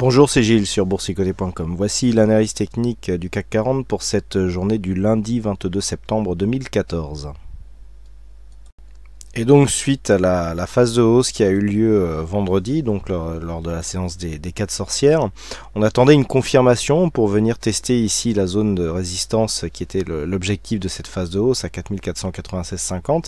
Bonjour, c'est Gilles sur boursicoté.com. Voici l'analyse technique du CAC 40 pour cette journée du lundi 22 septembre 2014. Et donc suite à la, phase de hausse qui a eu lieu euh, vendredi, donc lors, de la séance des, 4 quatre sorcières, on attendait une confirmation pour venir tester ici la zone de résistance qui était l'objectif de cette phase de hausse à 4496,50.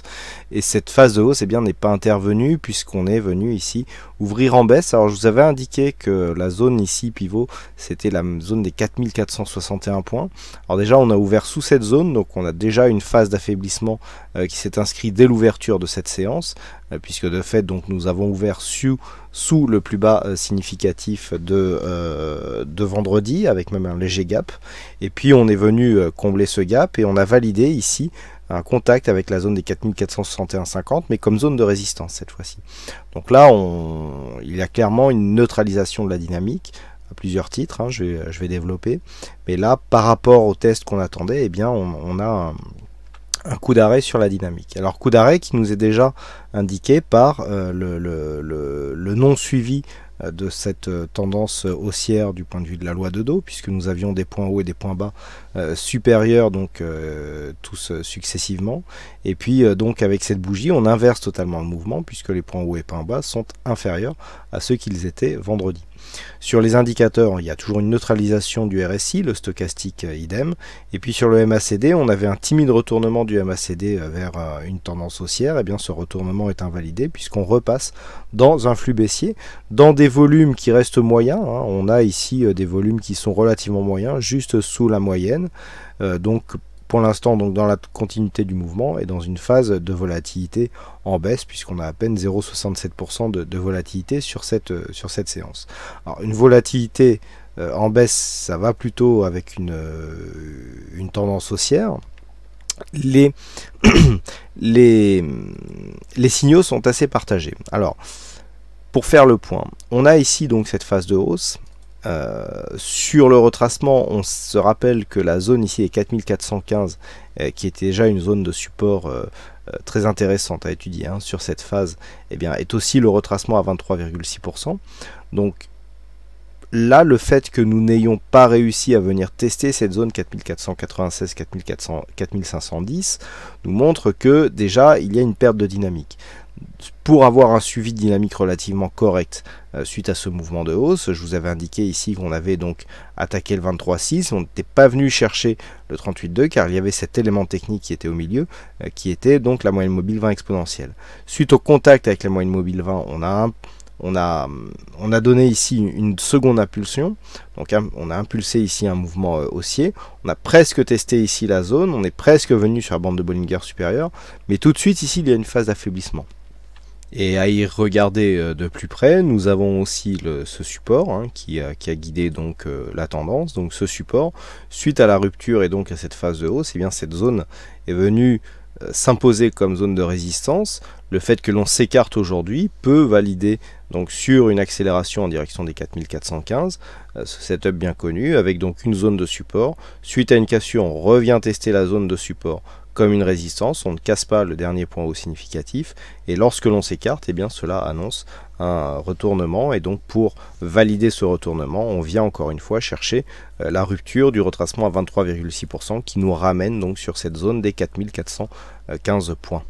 Et cette phase de hausse eh bien n'est pas intervenue puisqu'on est venu ici ouvrir en baisse. Alors je vous avais indiqué que la zone ici pivot, c'était la zone des 4461 points. Alors déjà on a ouvert sous cette zone, donc on a déjà une phase d'affaiblissement euh, qui s'est inscrite dès l'ouverture de cette séance, euh, puisque de fait donc nous avons ouvert sous, sous le plus bas euh, significatif de, de vendredi, avec même un léger gap. Et puis on est venu combler ce gap et on a validé ici un contact avec la zone des 4461,50, mais comme zone de résistance cette fois-ci. Donc là, il y a clairement une neutralisation de la dynamique à plusieurs titres, hein, je, vais, développer. Mais là, par rapport au test qu'on attendait, eh bien, on, a un, un coup d'arrêt sur la dynamique. Alors coup d'arrêt qui nous est déjà indiqué par euh, le, non-suivi euh, de cette euh, tendance haussière du point de vue de la loi de dos, puisque nous avions des points hauts et des points bas supérieurs, donc tous successivement. Et puis, donc, avec cette bougie, on inverse totalement le mouvement, puisque les points hauts et points bas sont inférieurs à ceux qu'ils étaient vendredi. Sur les indicateurs, il y a toujours une neutralisation du RSI, le stochastique idem. Et puis sur le MACD, on avait un timide retournement du MACD vers une tendance haussière. Et eh bien ce retournement est invalidé puisqu'on repasse dans un flux baissier, dans des volumes qui restent moyens. Hein. On a ici euh, des volumes qui sont relativement moyens, juste sous la moyenne. Euh, donc pour l'instant donc dans la continuité du mouvement et dans une phase de volatilité en baisse puisqu'on a à peine 0,67% de, volatilité sur cette, euh, sur cette séance. Alors une volatilité en baisse ça va plutôt avec une tendance haussière les, signaux sont assez partagés. Alors, pour faire le point, on a ici donc cette phase de hausse. Euh, sur le retracement, on se rappelle que la zone ici est 4415, euh, qui était déjà une zone de support euh, très intéressante à étudier hein. sur cette phase, eh bien, est aussi le retracement à 23,6%. Donc là, le fait que nous n'ayons pas réussi à venir tester cette zone 4496, 4400, 4510 nous montre que déjà il y a une perte de dynamique. Pour avoir un suivi de dynamique relativement correct euh, suite à ce mouvement de hausse, je vous avais indiqué ici qu'on avait donc attaqué le 23.6, on n'était pas venu chercher le 38.2 car il y avait cet élément technique qui était au milieu, euh, qui était donc la moyenne mobile 20 exponentielle. Suite au contact avec la moyenne mobile 20, on a un on a, on a donné ici une seconde impulsion. Donc hein, on a impulsé ici un mouvement euh, haussier. On a presque testé ici la zone. On est presque venu sur la bande de Bollinger supérieure. Mais tout de suite ici, il y a une phase d'affaiblissement. Et à y regarder euh, de plus près, nous avons aussi ce support hein, qui, a, guidé donc euh, la tendance. Donc ce support, suite à la rupture et donc à cette phase de hausse, eh bien cette zone est venue s'imposer comme zone de résistance, le fait que l'on s'écarte aujourd'hui peut valider donc sur une accélération en direction des 4415, euh, ce setup bien connu, avec donc une zone de support. Suite à une cassure, on revient tester la zone de support comme une résistance, on ne casse pas le dernier point haut significatif, et lorsque l'on s'écarte, et eh bien cela annonce un retournement, et donc pour valider ce retournement, on vient encore une fois chercher euh, la rupture du retracement à 23,6% qui nous ramène donc sur cette zone des 4415 euh, points.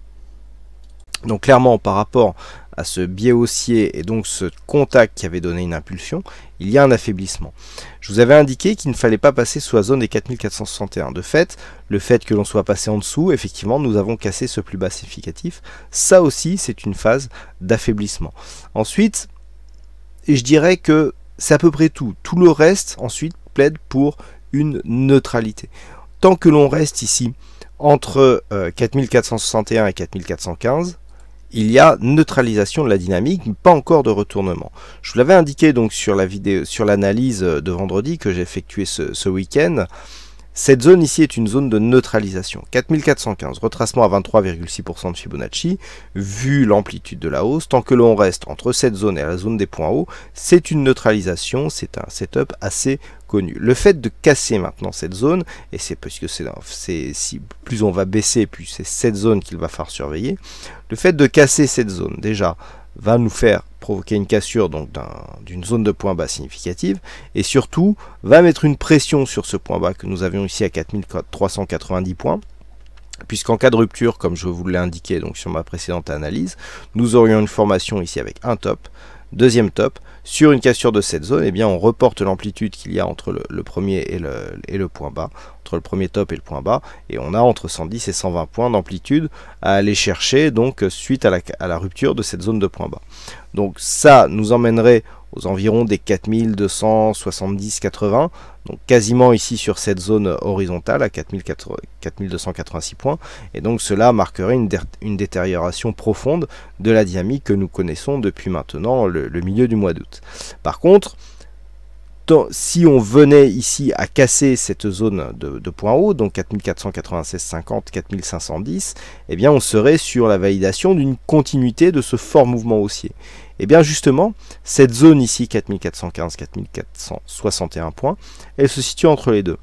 Donc clairement par rapport à ce biais haussier et donc ce contact qui avait donné une impulsion, il y a un affaiblissement. Je vous avais indiqué qu'il ne fallait pas passer sous la zone des 4461. De fait, le fait que l'on soit passé en dessous, effectivement, nous avons cassé ce plus bas significatif. Ça aussi, c'est une phase d'affaiblissement. Ensuite, je dirais que c'est à peu près tout. Tout le reste, ensuite, plaide pour une neutralité. Tant que l'on reste ici entre 4461 euh, et 4415, il y a neutralisation de la dynamique, pas encore de retournement. Je vous l'avais indiqué donc sur la vidéo, sur l'analyse de vendredi que j'ai effectuée ce, ce week-end. Cette zone ici est une zone de neutralisation. 4415, retracement à 23,6% de Fibonacci, vu l'amplitude de la hausse, tant que l'on reste entre cette zone et la zone des points hauts, c'est une neutralisation, c'est un setup assez le fait de casser maintenant cette zone, et c'est parce que c'est si plus on va baisser, plus c'est cette zone qu'il va falloir surveiller, le fait de casser cette zone déjà va nous faire provoquer une cassure donc d'une zone de point bas significative et surtout va mettre une pression sur ce point bas que nous avions ici à 4390 points puisqu'en cas de rupture, comme je vous l'ai indiqué donc sur ma précédente analyse, nous aurions une formation ici avec un top, deuxième top, sur une cassure de cette zone, eh bien, on reporte l'amplitude qu'il y a entre le, premier et le, point bas, entre le premier top et le point bas, et on a entre 110 et 120 points d'amplitude à aller chercher donc suite à la, à la rupture de cette zone de point bas. Donc ça nous emmènerait aux environs des 4270-80, donc quasiment ici sur cette zone horizontale à 4286 points, et donc cela marquerait une, détérioration profonde de la dynamique que nous connaissons depuis maintenant le milieu du mois d'août. Par contre, si on venait ici à casser cette zone de, de point haut, donc 4496,50, 4510, eh bien on serait sur la validation d'une continuité de ce fort mouvement haussier. Et eh bien justement, cette zone ici, 4415, 4461 points, elle se situe entre les deux.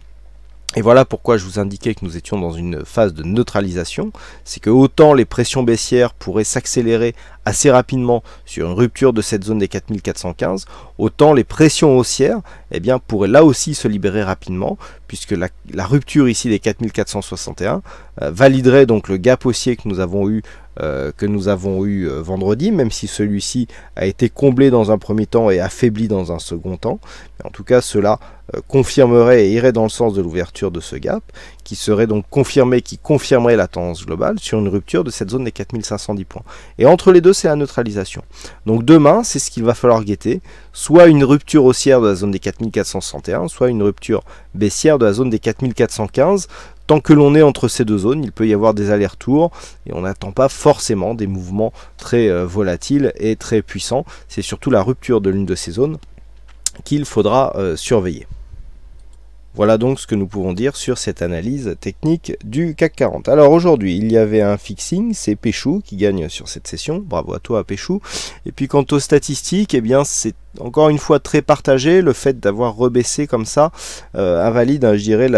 Et voilà pourquoi je vous indiquais que nous étions dans une phase de neutralisation, c'est que autant les pressions baissières pourraient s'accélérer assez rapidement sur une rupture de cette zone des 4415, autant les pressions haussières eh bien, pourraient là aussi se libérer rapidement, puisque la, rupture ici des 4461 euh, validerait donc le gap haussier que nous avons eu euh, que nous avons eu euh, vendredi, même si celui-ci a été comblé dans un premier temps et affaibli dans un second temps. en tout cas, cela euh, confirmerait et irait dans le sens de l'ouverture de ce gap, qui serait donc confirmé, qui confirmerait la tendance globale sur une rupture de cette zone des 4510 points. Et entre les deux, c'est la neutralisation. Donc demain, c'est ce qu'il va falloir guetter, soit une rupture haussière de la zone des 4461, soit une rupture baissière de la zone des 4415, tant que l'on est entre ces deux zones, il peut y avoir des allers-retours et on n'attend pas forcément des mouvements très euh, volatiles et très puissants. C'est surtout la rupture de l'une de ces zones qu'il faudra euh, surveiller. Voilà donc ce que nous pouvons dire sur cette analyse technique du CAC 40. Alors aujourd'hui, il y avait un fixing, c'est Péchou qui gagne sur cette session. Bravo à toi Péchou. Et puis quant aux statistiques, eh bien c'est encore une fois très partagé. Le fait d'avoir rebaissé comme ça euh, invalide, hein, je dirais,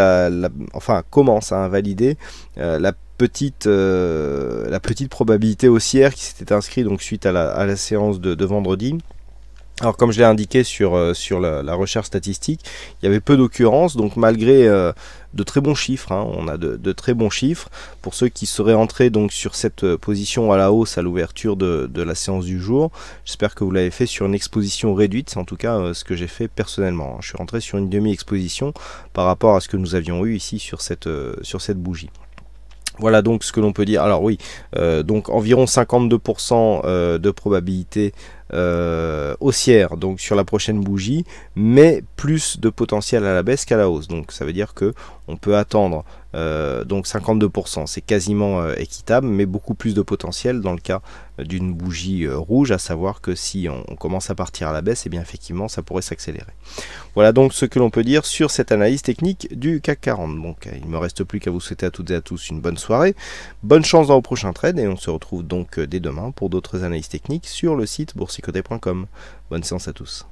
enfin commence à invalider euh, la petite, euh, la petite probabilité haussière qui s'était inscrite donc suite à la, séance de vendredi. Alors comme je l'ai indiqué sur, euh, sur la, recherche statistique, il y avait peu d'occurrences, donc malgré euh, de très bons chiffres, hein, on a de, très bons chiffres, pour ceux qui seraient entrés donc sur cette euh, position à la hausse à l'ouverture de, de, la séance du jour, j'espère que vous l'avez fait sur une exposition réduite, c'est en tout cas ce que j'ai fait personnellement. Hein. Je suis rentré sur une demi-exposition par rapport à ce que nous avions eu ici sur cette, sur cette bougie. Voilà donc ce que l'on peut dire. Alors oui, donc environ 52% de probabilité euh, haussière, donc sur la prochaine bougie, mais plus de potentiel à la baisse qu'à la hausse. Donc ça veut dire que on peut attendre euh, donc 52%, c'est quasiment euh, équitable, mais beaucoup plus de potentiel dans le cas d'une bougie rouge, à savoir que si on, commence à partir à la baisse, et eh bien effectivement ça pourrait s'accélérer. Voilà donc ce que l'on peut dire sur cette analyse technique du CAC 40. Donc il ne me reste plus qu'à vous souhaiter à toutes et à tous une bonne soirée, bonne chance dans vos prochains trades, et on se retrouve donc dès demain pour d'autres analyses techniques sur le site boursier psychodé.com. Bonne séance à tous.